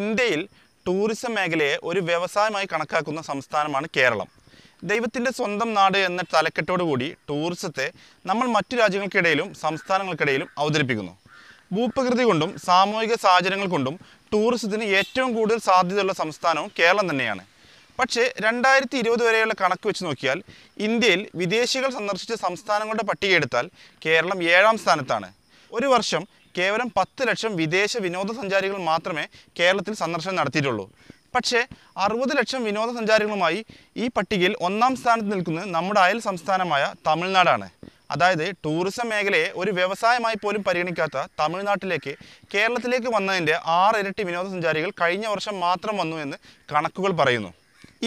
ഇന്ത്യയിൽ ടൂറിസം മേഖലയെ ഒരു വ്യവസായമായി കണക്കാക്കുന്ന സംസ്ഥാനമാണ് കേരളം ദൈവത്തിൻ്റെ സ്വന്തം നാട് എന്ന തലക്കെട്ടോടുകൂടി ടൂറിസത്തെ നമ്മൾ മറ്റു രാജ്യങ്ങൾക്കിടയിലും സംസ്ഥാനങ്ങൾക്കിടയിലും അവതരിപ്പിക്കുന്നു ഭൂപ്രകൃതി കൊണ്ടും സാമൂഹിക സാഹചര്യങ്ങൾ കൊണ്ടും ടൂറിസത്തിന് ഏറ്റവും കൂടുതൽ സാധ്യതയുള്ള സംസ്ഥാനവും കേരളം തന്നെയാണ് പക്ഷേ രണ്ടായിരത്തി ഇരുപത് വരെയുള്ള കണക്ക് വെച്ച് നോക്കിയാൽ ഇന്ത്യയിൽ വിദേശികൾ സന്ദർശിച്ച സംസ്ഥാനങ്ങളുടെ പട്ടികയെടുത്താൽ കേരളം ഏഴാം സ്ഥാനത്താണ് ഒരു വർഷം കേവലം പത്ത് ലക്ഷം വിദേശ വിനോദസഞ്ചാരികൾ മാത്രമേ കേരളത്തിൽ സന്ദർശനം നടത്തിയിട്ടുള്ളൂ പക്ഷേ അറുപത് ലക്ഷം വിനോദസഞ്ചാരികളുമായി ഈ പട്ടികയിൽ ഒന്നാം സ്ഥാനത്ത് നിൽക്കുന്നത് നമ്മുടെ അയൽ സംസ്ഥാനമായ തമിഴ്നാടാണ് അതായത് ടൂറിസം മേഖലയെ ഒരു വ്യവസായമായി പോലും പരിഗണിക്കാത്ത തമിഴ്നാട്ടിലേക്ക് കേരളത്തിലേക്ക് വന്നതിൻ്റെ ആറിരട്ടി വിനോദസഞ്ചാരികൾ കഴിഞ്ഞ വർഷം മാത്രം വന്നു എന്ന് കണക്കുകൾ പറയുന്നു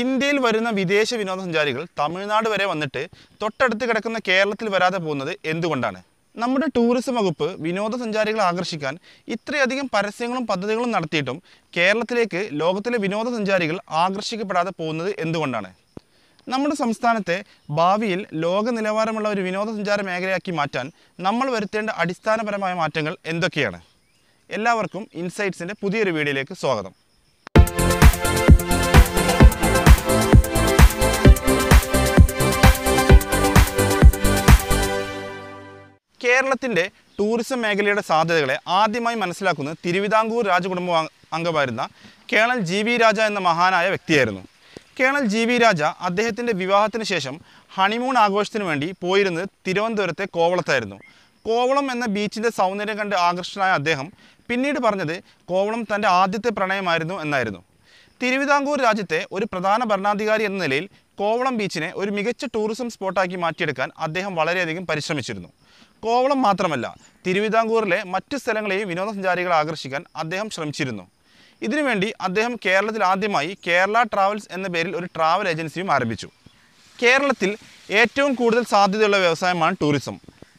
ഇന്ത്യയിൽ വരുന്ന വിദേശ വിനോദസഞ്ചാരികൾ തമിഴ്നാട് വരെ വന്നിട്ട് തൊട്ടടുത്ത് കിടക്കുന്ന കേരളത്തിൽ വരാതെ പോകുന്നത് എന്തുകൊണ്ടാണ് നമ്മുടെ ടൂറിസം വകുപ്പ് വിനോദസഞ്ചാരികളെ ആകർഷിക്കാൻ ഇത്രയധികം പരസ്യങ്ങളും പദ്ധതികളും നടത്തിയിട്ടും കേരളത്തിലേക്ക് ലോകത്തിലെ വിനോദസഞ്ചാരികൾ ആകർഷിക്കപ്പെടാതെ പോകുന്നത് എന്തുകൊണ്ടാണ് നമ്മുടെ സംസ്ഥാനത്തെ ഭാവിയിൽ ലോക നിലവാരമുള്ള ഒരു വിനോദസഞ്ചാര മേഖലയാക്കി മാറ്റാൻ നമ്മൾ വരുത്തേണ്ട അടിസ്ഥാനപരമായ മാറ്റങ്ങൾ എന്തൊക്കെയാണ് എല്ലാവർക്കും ഇൻസൈറ്റ്സിൻ്റെ പുതിയൊരു വീഡിയോയിലേക്ക് സ്വാഗതം കേരളത്തിൻ്റെ ടൂറിസം മേഖലയുടെ സാധ്യതകളെ ആദ്യമായി മനസ്സിലാക്കുന്നത് തിരുവിതാംകൂർ രാജകുടുംബ അംഗമായിരുന്ന കേണൽ ജി വി രാജ എന്ന മഹാനായ വ്യക്തിയായിരുന്നു കേണൽ ജി വി രാജ അദ്ദേഹത്തിൻ്റെ വിവാഹത്തിന് ശേഷം ഹണിമൂൺ ആഘോഷത്തിന് വേണ്ടി പോയിരുന്നത് തിരുവനന്തപുരത്തെ കോവളത്തായിരുന്നു കോവളം എന്ന ബീച്ചിൻ്റെ സൗന്ദര്യം കണ്ട് ആകർഷനായ അദ്ദേഹം പിന്നീട് പറഞ്ഞത് കോവളം തൻ്റെ ആദ്യത്തെ പ്രണയമായിരുന്നു എന്നായിരുന്നു തിരുവിതാംകൂർ രാജ്യത്തെ ഒരു പ്രധാന ഭരണാധികാരി എന്ന നിലയിൽ കോവളം ബീച്ചിനെ ഒരു മികച്ച ടൂറിസം സ്പോട്ടാക്കി മാറ്റിയെടുക്കാൻ അദ്ദേഹം വളരെയധികം പരിശ്രമിച്ചിരുന്നു കോവളം മാത്രമല്ല തിരുവിതാംകൂറിലെ മറ്റ് സ്ഥലങ്ങളെയും വിനോദസഞ്ചാരികളെ ആകർഷിക്കാൻ അദ്ദേഹം ശ്രമിച്ചിരുന്നു ഇതിനുവേണ്ടി അദ്ദേഹം കേരളത്തിൽ ആദ്യമായി കേരള ട്രാവൽസ് എന്ന പേരിൽ ഒരു ട്രാവൽ ഏജൻസിയും ആരംഭിച്ചു കേരളത്തിൽ ഏറ്റവും കൂടുതൽ സാധ്യതയുള്ള വ്യവസായമാണ് ടൂറിസം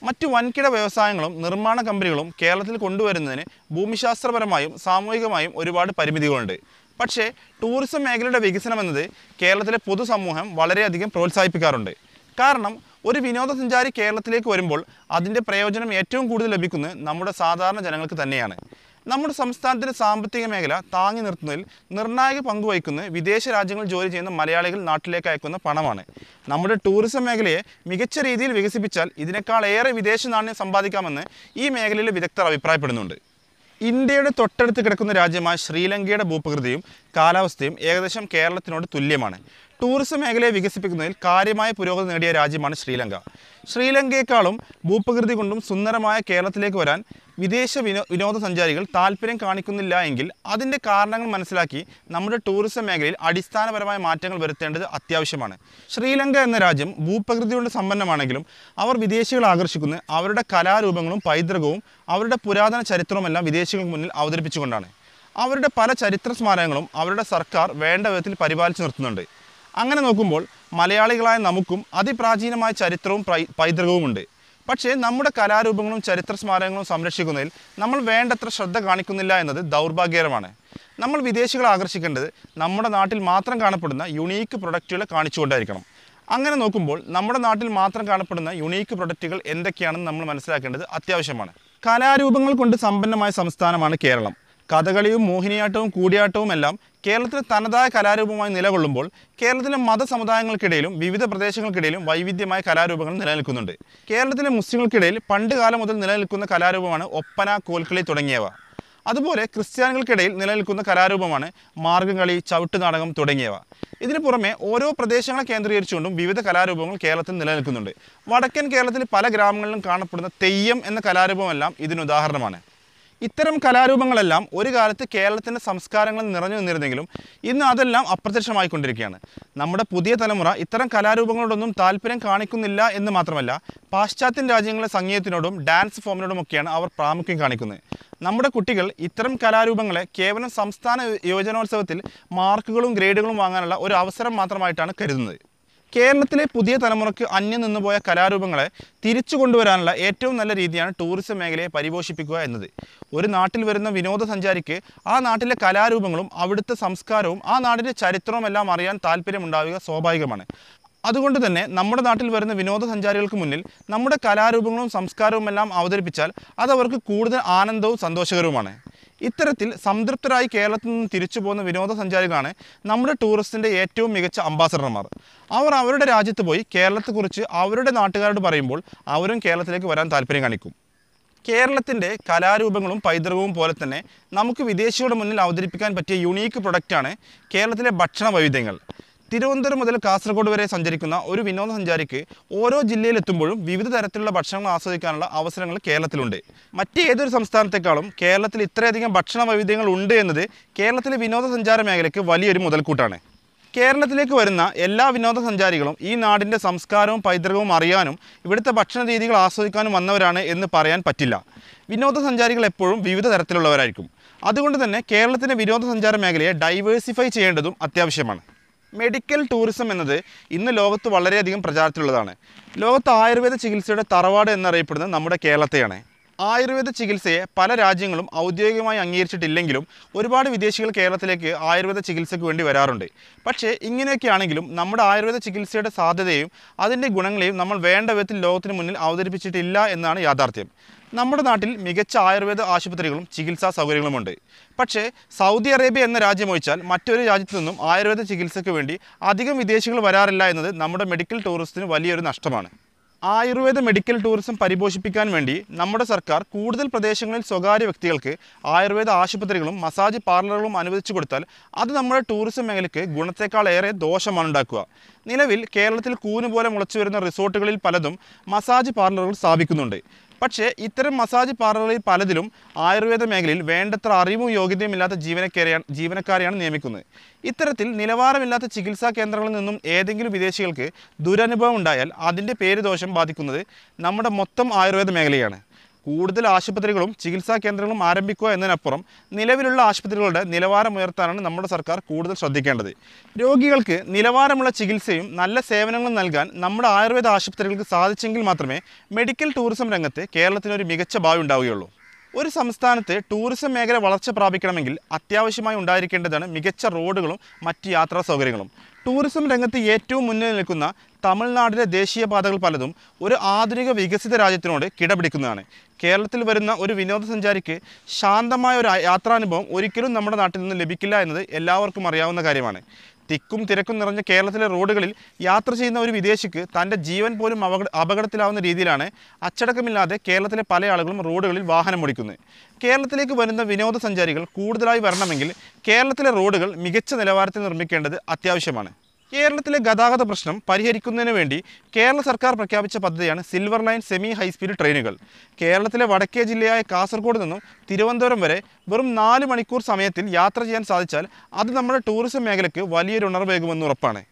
മറ്റ് വൻകിട വ്യവസായങ്ങളും നിർമ്മാണ കമ്പനികളും കേരളത്തിൽ കൊണ്ടുവരുന്നതിന് ഭൂമിശാസ്ത്രപരമായും സാമൂഹികമായും ഒരുപാട് പരിമിതികളുണ്ട് പക്ഷേ ടൂറിസം മേഖലയുടെ വികസനം എന്നത് കേരളത്തിലെ പൊതുസമൂഹം വളരെയധികം പ്രോത്സാഹിപ്പിക്കാറുണ്ട് കാരണം ഒരു വിനോദസഞ്ചാരി കേരളത്തിലേക്ക് വരുമ്പോൾ അതിൻ്റെ പ്രയോജനം ഏറ്റവും കൂടുതൽ ലഭിക്കുന്നത് നമ്മുടെ സാധാരണ ജനങ്ങൾക്ക് തന്നെയാണ് നമ്മുടെ സംസ്ഥാനത്തിൻ്റെ സാമ്പത്തിക മേഖല താങ്ങി നിർത്തുന്നതിൽ നിർണായക പങ്കുവഹിക്കുന്നത് വിദേശ രാജ്യങ്ങളിൽ ജോലി ചെയ്യുന്ന മലയാളികൾ നാട്ടിലേക്ക് അയക്കുന്ന പണമാണ് നമ്മുടെ ടൂറിസം മേഖലയെ മികച്ച രീതിയിൽ വികസിപ്പിച്ചാൽ ഇതിനേക്കാൾ ഏറെ വിദേശ നാണ്യം സമ്പാദിക്കാമെന്ന് ഈ മേഖലയിലെ വിദഗ്ധർ അഭിപ്രായപ്പെടുന്നുണ്ട് ഇന്ത്യയുടെ തൊട്ടടുത്ത് കിടക്കുന്ന രാജ്യമായ ശ്രീലങ്കയുടെ ഭൂപ്രകൃതിയും കാലാവസ്ഥയും ഏകദേശം കേരളത്തിനോട് തുല്യമാണ് ടൂറിസം മേഖലയെ വികസിപ്പിക്കുന്നതിൽ കാര്യമായ പുരോഗതി നേടിയ രാജ്യമാണ് ശ്രീലങ്ക ശ്രീലങ്കയെക്കാളും ഭൂപ്രകൃതി കൊണ്ടും സുന്ദരമായ കേരളത്തിലേക്ക് വരാൻ വിദേശ വിനോ വിനോദസഞ്ചാരികൾ താല്പര്യം കാണിക്കുന്നില്ല എങ്കിൽ അതിൻ്റെ കാരണങ്ങൾ മനസ്സിലാക്കി നമ്മുടെ ടൂറിസം മേഖലയിൽ അടിസ്ഥാനപരമായ മാറ്റങ്ങൾ വരുത്തേണ്ടത് അത്യാവശ്യമാണ് ശ്രീലങ്ക എന്ന രാജ്യം ഭൂപ്രകൃതി കൊണ്ട് സമ്പന്നമാണെങ്കിലും അവർ വിദേശികളെ ആകർഷിക്കുന്ന അവരുടെ കലാരൂപങ്ങളും പൈതൃകവും അവരുടെ പുരാതന ചരിത്രവുമെല്ലാം വിദേശികൾക്ക് മുന്നിൽ അവതരിപ്പിച്ചുകൊണ്ടാണ് അവരുടെ പല ചരിത്ര സ്മാരകങ്ങളും അവരുടെ സർക്കാർ വേണ്ട വിധത്തിൽ പരിപാലിച്ചു നിർത്തുന്നുണ്ട് അങ്ങനെ നോക്കുമ്പോൾ മലയാളികളായ നമുക്കും അതിപ്രാചീനമായ ചരിത്രവും പൈതൃകവുമുണ്ട് പക്ഷേ നമ്മുടെ കലാരൂപങ്ങളും ചരിത്ര സ്മാരകങ്ങളും സംരക്ഷിക്കുന്നതിൽ നമ്മൾ വേണ്ടത്ര ശ്രദ്ധ കാണിക്കുന്നില്ല എന്നത് ദൗർഭാഗ്യകരമാണ് നമ്മൾ വിദേശികളെ ആകർഷിക്കേണ്ടത് നമ്മുടെ നാട്ടിൽ മാത്രം കാണപ്പെടുന്ന യുണീക്ക് പ്രൊഡക്റ്റുകൾ കാണിച്ചുകൊണ്ടായിരിക്കണം അങ്ങനെ നോക്കുമ്പോൾ നമ്മുടെ നാട്ടിൽ മാത്രം കാണപ്പെടുന്ന യുണീക്ക് പ്രൊഡക്റ്റുകൾ എന്തൊക്കെയാണെന്ന് നമ്മൾ മനസ്സിലാക്കേണ്ടത് അത്യാവശ്യമാണ് കലാരൂപങ്ങൾ കൊണ്ട് സമ്പന്നമായ സംസ്ഥാനമാണ് കേരളം കഥകളിയും മോഹിനിയാട്ടവും കൂടിയാട്ടവും എല്ലാം കേരളത്തിലെ തനതായ കലാരൂപമായി നിലകൊള്ളുമ്പോൾ കേരളത്തിലെ മതസമുദായങ്ങൾക്കിടയിലും വിവിധ പ്രദേശങ്ങൾക്കിടയിലും വൈവിധ്യമായ കലാരൂപങ്ങൾ നിലനിൽക്കുന്നുണ്ട് കേരളത്തിലെ മുസ്ലിങ്ങൾക്കിടയിൽ പണ്ട് കാലം മുതൽ നിലനിൽക്കുന്ന കലാരൂപമാണ് ഒപ്പന കോൽക്കളി തുടങ്ങിയവ അതുപോലെ ക്രിസ്ത്യാനികൾക്കിടയിൽ നിലനിൽക്കുന്ന കലാരൂപമാണ് മാർഗംകളി നാടകം തുടങ്ങിയവ ഇതിനു പുറമെ ഓരോ പ്രദേശങ്ങളെ കേന്ദ്രീകരിച്ചുകൊണ്ടും വിവിധ കലാരൂപങ്ങൾ കേരളത്തിൽ നിലനിൽക്കുന്നുണ്ട് വടക്കൻ കേരളത്തിൽ പല ഗ്രാമങ്ങളിലും കാണപ്പെടുന്ന തെയ്യം എന്ന കലാരൂപമെല്ലാം ഇതിനുദാഹരണമാണ് ഇത്തരം കലാരൂപങ്ങളെല്ലാം ഒരു കാലത്ത് കേരളത്തിൻ്റെ സംസ്കാരങ്ങൾ നിറഞ്ഞു നിന്നിരുന്നെങ്കിലും ഇന്ന് അതെല്ലാം അപ്രത്യക്ഷമായിക്കൊണ്ടിരിക്കുകയാണ് നമ്മുടെ പുതിയ തലമുറ ഇത്തരം കലാരൂപങ്ങളോടൊന്നും താല്പര്യം കാണിക്കുന്നില്ല എന്ന് മാത്രമല്ല പാശ്ചാത്യ രാജ്യങ്ങളിലെ സംഗീതത്തിനോടും ഡാൻസ് ഫോമിനോടുമൊക്കെയാണ് അവർ പ്രാമുഖ്യം കാണിക്കുന്നത് നമ്മുടെ കുട്ടികൾ ഇത്തരം കലാരൂപങ്ങളെ കേവലം സംസ്ഥാന യുവജനോത്സവത്തിൽ മാർക്കുകളും ഗ്രേഡുകളും വാങ്ങാനുള്ള ഒരു അവസരം മാത്രമായിട്ടാണ് കരുതുന്നത് കേരളത്തിലെ പുതിയ തലമുറയ്ക്ക് അന്യം നിന്നുപോയ കലാരൂപങ്ങളെ തിരിച്ചു കൊണ്ടുവരാനുള്ള ഏറ്റവും നല്ല രീതിയാണ് ടൂറിസം മേഖലയെ പരിപോഷിപ്പിക്കുക എന്നത് ഒരു നാട്ടിൽ വരുന്ന വിനോദസഞ്ചാരിക്ക് ആ നാട്ടിലെ കലാരൂപങ്ങളും അവിടുത്തെ സംസ്കാരവും ആ നാടിൻ്റെ ചരിത്രവും എല്ലാം അറിയാൻ താല്പര്യമുണ്ടാവുക സ്വാഭാവികമാണ് അതുകൊണ്ട് തന്നെ നമ്മുടെ നാട്ടിൽ വരുന്ന വിനോദസഞ്ചാരികൾക്ക് മുന്നിൽ നമ്മുടെ കലാരൂപങ്ങളും സംസ്കാരവും എല്ലാം അവതരിപ്പിച്ചാൽ അത് അവർക്ക് കൂടുതൽ ആനന്ദവും സന്തോഷകരവുമാണ് ഇത്തരത്തിൽ സംതൃപ്തരായി കേരളത്തിൽ നിന്ന് തിരിച്ചു പോകുന്ന വിനോദസഞ്ചാരികളാണ് നമ്മുടെ ടൂറിസ്റ്റിൻ്റെ ഏറ്റവും മികച്ച അംബാസഡർമാർ അവർ അവരുടെ രാജ്യത്ത് പോയി കേരളത്തെക്കുറിച്ച് അവരുടെ നാട്ടുകാരോട് പറയുമ്പോൾ അവരും കേരളത്തിലേക്ക് വരാൻ താല്പര്യം കാണിക്കും കേരളത്തിൻ്റെ കലാരൂപങ്ങളും പൈതൃകവും പോലെ തന്നെ നമുക്ക് വിദേശികളുടെ മുന്നിൽ അവതരിപ്പിക്കാൻ പറ്റിയ യുണീക്ക് പ്രൊഡക്റ്റാണ് കേരളത്തിലെ ഭക്ഷണ വൈവിധ്യങ്ങൾ തിരുവനന്തപുരം മുതൽ കാസർഗോഡ് വരെ സഞ്ചരിക്കുന്ന ഒരു വിനോദസഞ്ചാരിക്ക് ഓരോ ജില്ലയിലെത്തുമ്പോഴും വിവിധ തരത്തിലുള്ള ഭക്ഷണങ്ങൾ ആസ്വദിക്കാനുള്ള അവസരങ്ങൾ കേരളത്തിലുണ്ട് മറ്റ് ഏതൊരു സംസ്ഥാനത്തെക്കാളും കേരളത്തിൽ ഇത്രയധികം ഭക്ഷണ വൈവിധ്യങ്ങൾ ഉണ്ട് എന്നത് കേരളത്തിലെ വിനോദസഞ്ചാര മേഖലയ്ക്ക് വലിയൊരു മുതൽക്കൂട്ടാണ് കേരളത്തിലേക്ക് വരുന്ന എല്ലാ വിനോദസഞ്ചാരികളും ഈ നാടിൻ്റെ സംസ്കാരവും പൈതൃകവും അറിയാനും ഇവിടുത്തെ ഭക്ഷണ രീതികൾ ആസ്വദിക്കാനും വന്നവരാണ് എന്ന് പറയാൻ പറ്റില്ല വിനോദസഞ്ചാരികൾ എപ്പോഴും വിവിധ തരത്തിലുള്ളവരായിരിക്കും അതുകൊണ്ട് തന്നെ കേരളത്തിൻ്റെ വിനോദസഞ്ചാര മേഖലയെ ഡൈവേഴ്സിഫൈ ചെയ്യേണ്ടതും അത്യാവശ്യമാണ് മെഡിക്കൽ ടൂറിസം എന്നത് ഇന്ന് ലോകത്ത് വളരെയധികം പ്രചാരത്തിലുള്ളതാണ് ലോകത്ത് ആയുർവേദ ചികിത്സയുടെ തറവാട് എന്നറിയപ്പെടുന്നത് നമ്മുടെ കേരളത്തെയാണ് ആയുർവേദ ചികിത്സയെ പല രാജ്യങ്ങളും ഔദ്യോഗികമായി അംഗീകരിച്ചിട്ടില്ലെങ്കിലും ഒരുപാട് വിദേശികൾ കേരളത്തിലേക്ക് ആയുർവേദ ചികിത്സയ്ക്ക് വേണ്ടി വരാറുണ്ട് പക്ഷേ ഇങ്ങനെയൊക്കെയാണെങ്കിലും നമ്മുടെ ആയുർവേദ ചികിത്സയുടെ സാധ്യതയും അതിൻ്റെ ഗുണങ്ങളെയും നമ്മൾ വേണ്ട വിധത്തിൽ ലോകത്തിന് മുന്നിൽ അവതരിപ്പിച്ചിട്ടില്ല എന്നാണ് യാഥാർത്ഥ്യം നമ്മുടെ നാട്ടിൽ മികച്ച ആയുർവേദ ആശുപത്രികളും ചികിത്സാ സൗകര്യങ്ങളുമുണ്ട് പക്ഷേ സൗദി അറേബ്യ എന്ന രാജ്യം ഒഴിച്ചാൽ മറ്റൊരു രാജ്യത്തു നിന്നും ആയുർവേദ ചികിത്സയ്ക്ക് വേണ്ടി അധികം വിദേശികൾ വരാറില്ല എന്നത് നമ്മുടെ മെഡിക്കൽ ടൂറിസത്തിന് വലിയൊരു നഷ്ടമാണ് ആയുർവേദ മെഡിക്കൽ ടൂറിസം പരിപോഷിപ്പിക്കാൻ വേണ്ടി നമ്മുടെ സർക്കാർ കൂടുതൽ പ്രദേശങ്ങളിൽ സ്വകാര്യ വ്യക്തികൾക്ക് ആയുർവേദ ആശുപത്രികളും മസാജ് പാർലറുകളും അനുവദിച്ചു കൊടുത്താൽ അത് നമ്മുടെ ടൂറിസം മേഖലയ്ക്ക് ഗുണത്തേക്കാൾ ഏറെ ദോഷമാണ് ഉണ്ടാക്കുക നിലവിൽ കേരളത്തിൽ കൂനുപോലെ മുളച്ചു വരുന്ന റിസോർട്ടുകളിൽ പലതും മസാജ് പാർലറുകൾ സ്ഥാപിക്കുന്നുണ്ട് പക്ഷേ ഇത്തരം മസാജ് പാർലറുകളിൽ പലതിലും ആയുർവേദ മേഖലയിൽ വേണ്ടത്ര അറിവും യോഗ്യതയും ഇല്ലാത്ത ജീവനക്കാരെയാണ് ജീവനക്കാരെയാണ് നിയമിക്കുന്നത് ഇത്തരത്തിൽ നിലവാരമില്ലാത്ത ചികിത്സാ കേന്ദ്രങ്ങളിൽ നിന്നും ഏതെങ്കിലും വിദേശികൾക്ക് ദുരനുഭവം ഉണ്ടായാൽ അതിൻ്റെ ദോഷം ബാധിക്കുന്നത് നമ്മുടെ മൊത്തം ആയുർവേദ മേഖലയാണ് കൂടുതൽ ആശുപത്രികളും ചികിത്സാ കേന്ദ്രങ്ങളും ആരംഭിക്കുക എന്നതിനപ്പുറം നിലവിലുള്ള ആശുപത്രികളുടെ നിലവാരം ഉയർത്താനാണ് നമ്മുടെ സർക്കാർ കൂടുതൽ ശ്രദ്ധിക്കേണ്ടത് രോഗികൾക്ക് നിലവാരമുള്ള ചികിത്സയും നല്ല സേവനങ്ങളും നൽകാൻ നമ്മുടെ ആയുർവേദ ആശുപത്രികൾക്ക് സാധിച്ചെങ്കിൽ മാത്രമേ മെഡിക്കൽ ടൂറിസം രംഗത്ത് കേരളത്തിനൊരു മികച്ച ഭാവി ഉണ്ടാവുകയുള്ളൂ ഒരു സംസ്ഥാനത്ത് ടൂറിസം മേഖല വളർച്ച പ്രാപിക്കണമെങ്കിൽ അത്യാവശ്യമായി ഉണ്ടായിരിക്കേണ്ടതാണ് മികച്ച റോഡുകളും മറ്റ് യാത്രാ സൗകര്യങ്ങളും ടൂറിസം രംഗത്ത് ഏറ്റവും മുന്നിൽ നിൽക്കുന്ന തമിഴ്നാടിലെ ദേശീയപാതകൾ പലതും ഒരു ആധുനിക വികസിത രാജ്യത്തിനോട് കിടപിടിക്കുന്നതാണ് കേരളത്തിൽ വരുന്ന ഒരു വിനോദസഞ്ചാരിക്ക് ശാന്തമായ ഒരു യാത്രാനുഭവം ഒരിക്കലും നമ്മുടെ നാട്ടിൽ നിന്ന് ലഭിക്കില്ല എന്നത് എല്ലാവർക്കും അറിയാവുന്ന കാര്യമാണ് തിക്കും തിരക്കും നിറഞ്ഞ കേരളത്തിലെ റോഡുകളിൽ യാത്ര ചെയ്യുന്ന ഒരു വിദേശിക്ക് തൻ്റെ ജീവൻ പോലും അപകടത്തിലാവുന്ന രീതിയിലാണ് അച്ചടക്കമില്ലാതെ കേരളത്തിലെ പല ആളുകളും റോഡുകളിൽ വാഹനമോടിക്കുന്നത് കേരളത്തിലേക്ക് വരുന്ന വിനോദസഞ്ചാരികൾ കൂടുതലായി വരണമെങ്കിൽ കേരളത്തിലെ റോഡുകൾ മികച്ച നിലവാരത്തിൽ നിർമ്മിക്കേണ്ടത് അത്യാവശ്യമാണ് കേരളത്തിലെ ഗതാഗത പ്രശ്നം പരിഹരിക്കുന്നതിന് വേണ്ടി കേരള സർക്കാർ പ്രഖ്യാപിച്ച പദ്ധതിയാണ് സിൽവർ ലൈൻ സെമി ഹൈസ്പീഡ് ട്രെയിനുകൾ കേരളത്തിലെ വടക്കേ ജില്ലയായ കാസർഗോഡ് നിന്നും തിരുവനന്തപുരം വരെ വെറും നാല് മണിക്കൂർ സമയത്തിൽ യാത്ര ചെയ്യാൻ സാധിച്ചാൽ അത് നമ്മുടെ ടൂറിസം മേഖലയ്ക്ക് വലിയൊരു ഉണർവേകുമെന്ന് ഉറപ്പാണ്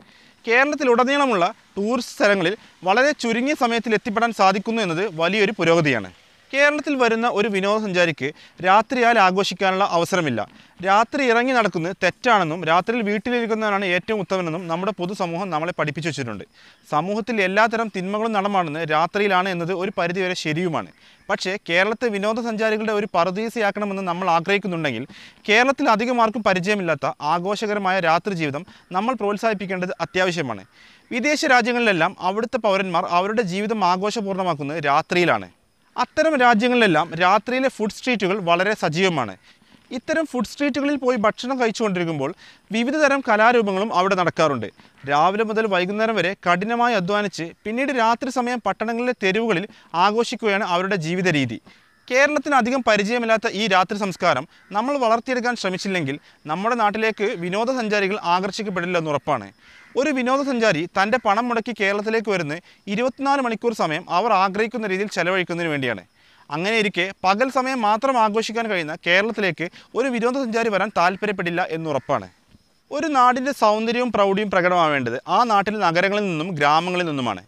കേരളത്തിലുടനീളമുള്ള ടൂറിസ്റ്റ് സ്ഥലങ്ങളിൽ വളരെ ചുരുങ്ങിയ സമയത്തിൽ എത്തിപ്പെടാൻ സാധിക്കുന്നു എന്നത് വലിയൊരു പുരോഗതിയാണ് കേരളത്തിൽ വരുന്ന ഒരു വിനോദസഞ്ചാരിക്ക് രാത്രിയാൽ ആഘോഷിക്കാനുള്ള അവസരമില്ല രാത്രി ഇറങ്ങി നടക്കുന്നത് തെറ്റാണെന്നും രാത്രിയിൽ വീട്ടിലിരിക്കുന്നതാണ് ഏറ്റവും ഉത്തമനെന്നും നമ്മുടെ പൊതുസമൂഹം നമ്മളെ പഠിപ്പിച്ചു വച്ചിട്ടുണ്ട് സമൂഹത്തിൽ എല്ലാത്തരം തിന്മകളും നടമാണെന്ന് രാത്രിയിലാണ് എന്നത് ഒരു പരിധിവരെ ശരിയുമാണ് പക്ഷേ കേരളത്തെ വിനോദസഞ്ചാരികളുടെ ഒരു പറുദീസയാക്കണമെന്ന് നമ്മൾ ആഗ്രഹിക്കുന്നുണ്ടെങ്കിൽ കേരളത്തിൽ അധികം ആർക്കും പരിചയമില്ലാത്ത ആഘോഷകരമായ രാത്രി ജീവിതം നമ്മൾ പ്രോത്സാഹിപ്പിക്കേണ്ടത് അത്യാവശ്യമാണ് വിദേശ രാജ്യങ്ങളിലെല്ലാം അവിടുത്തെ പൗരന്മാർ അവരുടെ ജീവിതം ആഘോഷപൂർണ്ണമാക്കുന്നത് രാത്രിയിലാണ് അത്തരം രാജ്യങ്ങളിലെല്ലാം രാത്രിയിലെ ഫുഡ് സ്ട്രീറ്റുകൾ വളരെ സജീവമാണ് ഇത്തരം ഫുഡ് സ്ട്രീറ്റുകളിൽ പോയി ഭക്ഷണം കഴിച്ചുകൊണ്ടിരിക്കുമ്പോൾ വിവിധ തരം കലാരൂപങ്ങളും അവിടെ നടക്കാറുണ്ട് രാവിലെ മുതൽ വൈകുന്നേരം വരെ കഠിനമായി അധ്വാനിച്ച് പിന്നീട് രാത്രി സമയം പട്ടണങ്ങളിലെ തെരുവുകളിൽ ആഘോഷിക്കുകയാണ് അവരുടെ ജീവിത രീതി കേരളത്തിന് അധികം പരിചയമില്ലാത്ത ഈ രാത്രി സംസ്കാരം നമ്മൾ വളർത്തിയെടുക്കാൻ ശ്രമിച്ചില്ലെങ്കിൽ നമ്മുടെ നാട്ടിലേക്ക് വിനോദസഞ്ചാരികൾ ആകർഷിക്കപ്പെടില്ല എന്നുറപ്പാണ് ഒരു വിനോദസഞ്ചാരി തൻ്റെ പണം മുടക്കി കേരളത്തിലേക്ക് വരുന്ന ഇരുപത്തിനാല് മണിക്കൂർ സമയം അവർ ആഗ്രഹിക്കുന്ന രീതിയിൽ ചെലവഴിക്കുന്നതിന് വേണ്ടിയാണ് അങ്ങനെ ഇരിക്കെ പകൽ സമയം മാത്രം ആഘോഷിക്കാൻ കഴിയുന്ന കേരളത്തിലേക്ക് ഒരു വിനോദസഞ്ചാരി വരാൻ താല്പര്യപ്പെടില്ല എന്നുറപ്പാണ് ഒരു നാടിൻ്റെ സൗന്ദര്യവും പ്രൗഢിയും പ്രകടമാവേണ്ടത് ആ നാട്ടിലെ നഗരങ്ങളിൽ നിന്നും ഗ്രാമങ്ങളിൽ നിന്നുമാണ്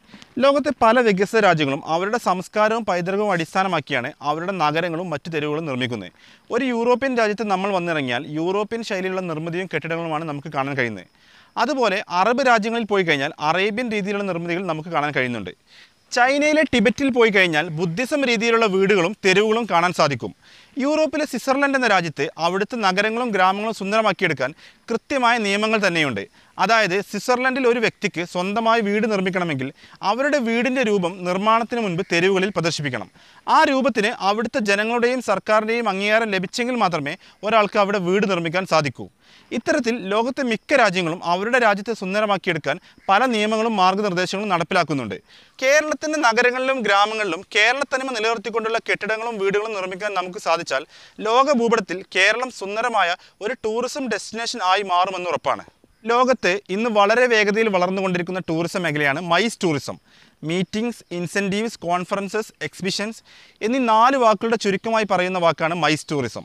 ലോകത്തെ പല വികസിത രാജ്യങ്ങളും അവരുടെ സംസ്കാരവും പൈതൃകവും അടിസ്ഥാനമാക്കിയാണ് അവരുടെ നഗരങ്ങളും മറ്റു തെരുവുകളും നിർമ്മിക്കുന്നത് ഒരു യൂറോപ്യൻ രാജ്യത്ത് നമ്മൾ വന്നിറങ്ങിയാൽ യൂറോപ്യൻ ശൈലിയിലുള്ള നിർമ്മിതിയും കെട്ടിടങ്ങളുമാണ് നമുക്ക് കാണാൻ കഴിയുന്നത് അതുപോലെ അറബ് രാജ്യങ്ങളിൽ പോയി കഴിഞ്ഞാൽ അറേബ്യൻ രീതിയിലുള്ള നിർമ്മിതികൾ നമുക്ക് കാണാൻ കഴിയുന്നുണ്ട് ചൈനയിലെ ടിബറ്റിൽ പോയി കഴിഞ്ഞാൽ ബുദ്ധിസം രീതിയിലുള്ള വീടുകളും തെരുവുകളും കാണാൻ സാധിക്കും യൂറോപ്പിലെ സ്വിറ്റ്സർലൻഡ് എന്ന രാജ്യത്ത് അവിടുത്തെ നഗരങ്ങളും ഗ്രാമങ്ങളും സുന്ദരമാക്കിയെടുക്കാൻ കൃത്യമായ നിയമങ്ങൾ തന്നെയുണ്ട് അതായത് സ്വിറ്റ്സർലൻഡിൽ ഒരു വ്യക്തിക്ക് സ്വന്തമായി വീട് നിർമ്മിക്കണമെങ്കിൽ അവരുടെ വീടിൻ്റെ രൂപം നിർമ്മാണത്തിന് മുൻപ് തെരുവുകളിൽ പ്രദർശിപ്പിക്കണം ആ രൂപത്തിന് അവിടുത്തെ ജനങ്ങളുടെയും സർക്കാരിൻ്റെയും അംഗീകാരം ലഭിച്ചെങ്കിൽ മാത്രമേ ഒരാൾക്ക് അവിടെ വീട് നിർമ്മിക്കാൻ സാധിക്കൂ ഇത്തരത്തിൽ ലോകത്തെ മിക്ക രാജ്യങ്ങളും അവരുടെ രാജ്യത്തെ സുന്ദരമാക്കിയെടുക്കാൻ പല നിയമങ്ങളും മാർഗ്ഗനിർദ്ദേശങ്ങളും നടപ്പിലാക്കുന്നുണ്ട് കേരളത്തിൻ്റെ നഗരങ്ങളിലും ഗ്രാമങ്ങളിലും കേരളത്തനിമ നിലനിർത്തിക്കൊണ്ടുള്ള കെട്ടിടങ്ങളും വീടുകളും നിർമ്മിക്കാൻ നമുക്ക് സാധിച്ചാൽ ലോക ഭൂപടത്തിൽ കേരളം സുന്ദരമായ ഒരു ടൂറിസം ഡെസ്റ്റിനേഷൻ ആയി മാറുമെന്ന് ഉറപ്പാണ് ലോകത്ത് ഇന്ന് വളരെ വേഗതയിൽ വളർന്നുകൊണ്ടിരിക്കുന്ന ടൂറിസം മേഖലയാണ് MICE tourism meetings incentives conferences exhibitions എന്നീ നാല് വാക്കുകളുടെ ചുരുക്കമായി പറയുന്ന വാക്കാണ് മൈസ് ടൂറിസം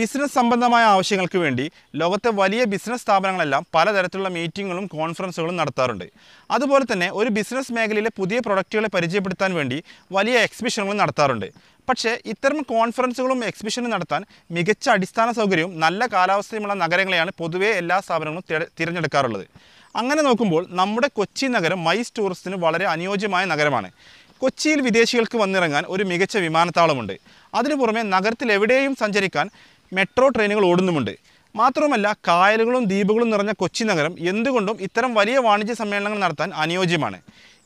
ബിസിനസ് സംബന്ധമായ ആവശ്യങ്ങൾക്ക് വേണ്ടി ലോകത്തെ വലിയ ബിസിനസ് സ്ഥാപനങ്ങളെല്ലാം പലതരത്തിലുള്ള മീറ്റിങ്ങുകളും കോൺഫറൻസുകളും നടത്താറുണ്ട് അതുപോലെ തന്നെ ഒരു ബിസിനസ് മേഖലയിലെ പുതിയ പ്രൊഡക്റ്റുകളെ പരിചയപ്പെടുത്താൻ വേണ്ടി വലിയ എക്സിബിഷനുകളും നടത്താറുണ്ട് പക്ഷേ ഇത്തരം കോൺഫറൻസുകളും എക്സിബിഷനും നടത്താൻ മികച്ച അടിസ്ഥാന സൗകര്യവും നല്ല കാലാവസ്ഥയുമുള്ള നഗരങ്ങളെയാണ് പൊതുവേ എല്ലാ സ്ഥാപനങ്ങളും തിരഞ്ഞെടുക്കാറുള്ളത് അങ്ങനെ നോക്കുമ്പോൾ നമ്മുടെ കൊച്ചി നഗരം മൈസ് ടൂറിസത്തിന് വളരെ അനുയോജ്യമായ നഗരമാണ് കൊച്ചിയിൽ വിദേശികൾക്ക് വന്നിറങ്ങാൻ ഒരു മികച്ച വിമാനത്താവളമുണ്ട് അതിനു പുറമെ നഗരത്തിൽ എവിടെയും സഞ്ചരിക്കാൻ മെട്രോ ട്രെയിനുകൾ ഓടുന്നുമുണ്ട് മാത്രമല്ല കായലുകളും ദ്വീപുകളും നിറഞ്ഞ കൊച്ചി നഗരം എന്തുകൊണ്ടും ഇത്തരം വലിയ വാണിജ്യ സമ്മേളനങ്ങൾ നടത്താൻ അനുയോജ്യമാണ്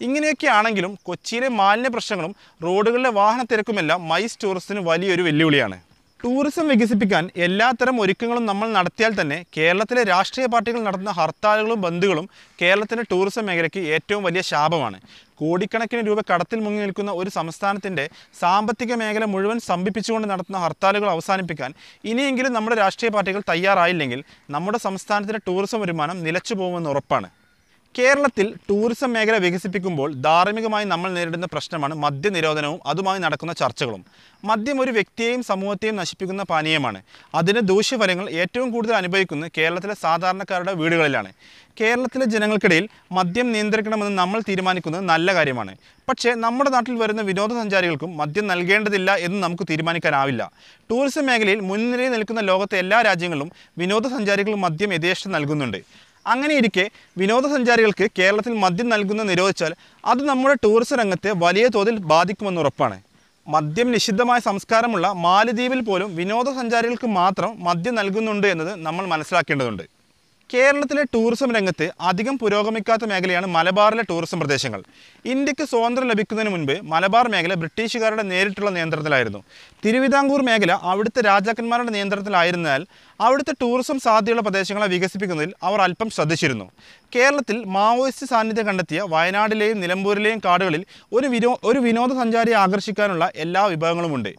ഇങ്ങനെയൊക്കെ ആണെങ്കിലും കൊച്ചിയിലെ മാലിന്യ പ്രശ്നങ്ങളും റോഡുകളിലെ വാഹന തിരക്കുമെല്ലാം മൈസ് ടൂറിസ്റ്റിന് വലിയൊരു വെല്ലുവിളിയാണ് ടൂറിസം വികസിപ്പിക്കാൻ എല്ലാത്തരം ഒരുക്കങ്ങളും നമ്മൾ നടത്തിയാൽ തന്നെ കേരളത്തിലെ രാഷ്ട്രീയ പാർട്ടികൾ നടത്തുന്ന ഹർത്താലുകളും ബന്ധുകളും കേരളത്തിൻ്റെ ടൂറിസം മേഖലയ്ക്ക് ഏറ്റവും വലിയ ശാപമാണ് കോടിക്കണക്കിന് രൂപ കടത്തിൽ മുങ്ങി നിൽക്കുന്ന ഒരു സംസ്ഥാനത്തിൻ്റെ സാമ്പത്തിക മേഖല മുഴുവൻ സ്തംഭിപ്പിച്ചുകൊണ്ട് നടത്തുന്ന ഹർത്താലുകൾ അവസാനിപ്പിക്കാൻ ഇനിയെങ്കിലും നമ്മുടെ രാഷ്ട്രീയ പാർട്ടികൾ തയ്യാറായില്ലെങ്കിൽ നമ്മുടെ സംസ്ഥാനത്തിൻ്റെ ടൂറിസം വരുമാനം നിലച്ചു പോകുമെന്ന് ഉറപ്പാണ് കേരളത്തിൽ ടൂറിസം മേഖല വികസിപ്പിക്കുമ്പോൾ ധാർമ്മികമായി നമ്മൾ നേരിടുന്ന പ്രശ്നമാണ് മദ്യനിരോധനവും അതുമായി നടക്കുന്ന ചർച്ചകളും മദ്യം ഒരു വ്യക്തിയെയും സമൂഹത്തെയും നശിപ്പിക്കുന്ന പാനീയമാണ് അതിന് ദൂഷ്യഫലങ്ങൾ ഏറ്റവും കൂടുതൽ അനുഭവിക്കുന്നത് കേരളത്തിലെ സാധാരണക്കാരുടെ വീടുകളിലാണ് കേരളത്തിലെ ജനങ്ങൾക്കിടയിൽ മദ്യം നിയന്ത്രിക്കണമെന്ന് നമ്മൾ തീരുമാനിക്കുന്നത് നല്ല കാര്യമാണ് പക്ഷേ നമ്മുടെ നാട്ടിൽ വരുന്ന വിനോദസഞ്ചാരികൾക്കും മദ്യം നൽകേണ്ടതില്ല എന്ന് നമുക്ക് തീരുമാനിക്കാനാവില്ല ടൂറിസം മേഖലയിൽ മുൻനിരയിൽ നിൽക്കുന്ന ലോകത്തെ എല്ലാ രാജ്യങ്ങളിലും വിനോദസഞ്ചാരികൾ മദ്യം യഥേഷ്ടം നൽകുന്നുണ്ട് അങ്ങനെയിരിക്കെ വിനോദസഞ്ചാരികൾക്ക് കേരളത്തിൽ മദ്യം നൽകുന്ന നിരോധിച്ചാൽ അത് നമ്മുടെ ടൂറിസം രംഗത്തെ വലിയ തോതിൽ ബാധിക്കുമെന്ന് ഉറപ്പാണ് മദ്യം നിഷിദ്ധമായ സംസ്കാരമുള്ള മാലദ്വീപിൽ പോലും വിനോദസഞ്ചാരികൾക്ക് മാത്രം മദ്യം നൽകുന്നുണ്ട് എന്നത് നമ്മൾ മനസ്സിലാക്കേണ്ടതുണ്ട് കേരളത്തിലെ ടൂറിസം രംഗത്ത് അധികം പുരോഗമിക്കാത്ത മേഖലയാണ് മലബാറിലെ ടൂറിസം പ്രദേശങ്ങൾ ഇന്ത്യക്ക് സ്വാതന്ത്ര്യം ലഭിക്കുന്നതിന് മുൻപ് മലബാർ മേഖല ബ്രിട്ടീഷുകാരുടെ നേരിട്ടുള്ള നിയന്ത്രണത്തിലായിരുന്നു തിരുവിതാംകൂർ മേഖല അവിടുത്തെ രാജാക്കന്മാരുടെ നിയന്ത്രണത്തിലായിരുന്നാൽ അവിടുത്തെ ടൂറിസം സാധ്യതയുള്ള പ്രദേശങ്ങളെ വികസിപ്പിക്കുന്നതിൽ അവർ അല്പം ശ്രദ്ധിച്ചിരുന്നു കേരളത്തിൽ മാവോയിസ്റ്റ് സാന്നിധ്യം കണ്ടെത്തിയ വയനാടിലെയും നിലമ്പൂരിലെയും കാടുകളിൽ ഒരു വിനോ ഒരു വിനോദസഞ്ചാരിയെ ആകർഷിക്കാനുള്ള എല്ലാ വിഭവങ്ങളുമുണ്ട്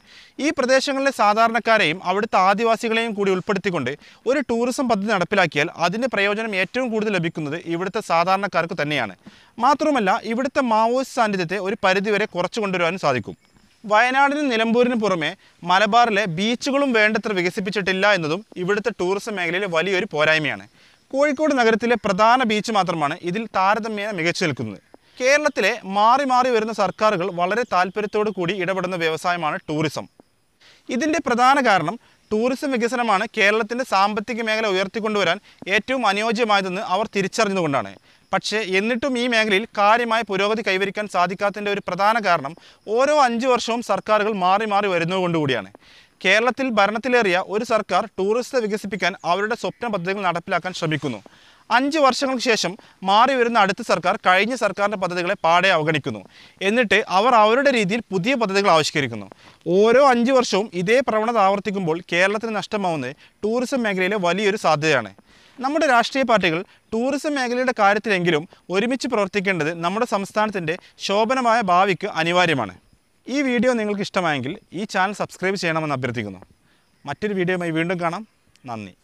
ഈ പ്രദേശങ്ങളിലെ സാധാരണക്കാരെയും അവിടുത്തെ ആദിവാസികളെയും കൂടി ഉൾപ്പെടുത്തിക്കൊണ്ട് ഒരു ടൂറിസം പദ്ധതി നടപ്പിലാക്കിയാൽ അതിൻ്റെ പ്രയോജനം ഏറ്റവും കൂടുതൽ ലഭിക്കുന്നത് ഇവിടുത്തെ സാധാരണക്കാർക്ക് തന്നെയാണ് മാത്രമല്ല ഇവിടുത്തെ മാവോയിസ്റ്റ് സാന്നിധ്യത്തെ ഒരു പരിധിവരെ കുറച്ചു കൊണ്ടുവരാനും സാധിക്കും വയനാടിനും നിലമ്പൂരിനും പുറമെ മലബാറിലെ ബീച്ചുകളും വേണ്ടത്ര വികസിപ്പിച്ചിട്ടില്ല എന്നതും ഇവിടുത്തെ ടൂറിസം മേഖലയിലെ വലിയൊരു പോരായ്മയാണ് കോഴിക്കോട് നഗരത്തിലെ പ്രധാന ബീച്ച് മാത്രമാണ് ഇതിൽ താരതമ്യേന മികച്ചു നിൽക്കുന്നത് കേരളത്തിലെ മാറി മാറി വരുന്ന സർക്കാരുകൾ വളരെ താല്പര്യത്തോടു കൂടി ഇടപെടുന്ന വ്യവസായമാണ് ടൂറിസം ഇതിൻ്റെ പ്രധാന കാരണം ടൂറിസം വികസനമാണ് കേരളത്തിൻ്റെ സാമ്പത്തിക മേഖല ഉയർത്തിക്കൊണ്ടുവരാൻ ഏറ്റവും അനുയോജ്യമായതെന്ന് അവർ തിരിച്ചറിഞ്ഞുകൊണ്ടാണ് പക്ഷേ എന്നിട്ടും ഈ മേഖലയിൽ കാര്യമായ പുരോഗതി കൈവരിക്കാൻ സാധിക്കാത്തതിൻ്റെ ഒരു പ്രധാന കാരണം ഓരോ അഞ്ച് വർഷവും സർക്കാരുകൾ മാറി മാറി വരുന്നതുകൊണ്ടുകൂടിയാണ് കേരളത്തിൽ ഭരണത്തിലേറിയ ഒരു സർക്കാർ ടൂറിസത്തെ വികസിപ്പിക്കാൻ അവരുടെ സ്വപ്ന പദ്ധതികൾ നടപ്പിലാക്കാൻ ശ്രമിക്കുന്നു അഞ്ച് വർഷങ്ങൾക്ക് ശേഷം മാറി വരുന്ന അടുത്ത സർക്കാർ കഴിഞ്ഞ സർക്കാരിൻ്റെ പദ്ധതികളെ പാടെ അവഗണിക്കുന്നു എന്നിട്ട് അവർ അവരുടെ രീതിയിൽ പുതിയ പദ്ധതികൾ ആവിഷ്കരിക്കുന്നു ഓരോ അഞ്ച് വർഷവും ഇതേ പ്രവണത ആവർത്തിക്കുമ്പോൾ കേരളത്തിന് നഷ്ടമാവുന്നത് ടൂറിസം മേഖലയിലെ വലിയൊരു സാധ്യതയാണ് നമ്മുടെ രാഷ്ട്രീയ പാർട്ടികൾ ടൂറിസം മേഖലയുടെ കാര്യത്തിലെങ്കിലും ഒരുമിച്ച് പ്രവർത്തിക്കേണ്ടത് നമ്മുടെ സംസ്ഥാനത്തിൻ്റെ ശോഭനമായ ഭാവിക്ക് അനിവാര്യമാണ് ഈ വീഡിയോ നിങ്ങൾക്ക് ഇഷ്ടമായെങ്കിൽ ഈ ചാനൽ സബ്സ്ക്രൈബ് ചെയ്യണമെന്ന് അഭ്യർത്ഥിക്കുന്നു മറ്റൊരു വീഡിയോയുമായി വീണ്ടും കാണാം നന്ദി